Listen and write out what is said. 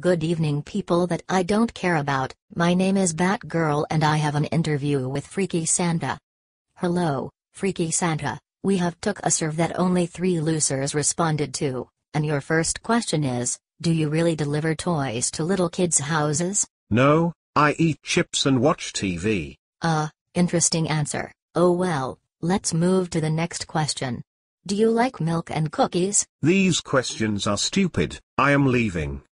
Good evening people that I don't care about, my name is Batgirl and I have an interview with Freaky Santa. Hello, Freaky Santa, we have took a serve that only three losers responded to, and your first question is, do you really deliver toys to little kids' houses? No, I eat chips and watch TV. Uh, ah, interesting answer, oh well, let's move to the next question. Do you like milk and cookies? These questions are stupid, I am leaving.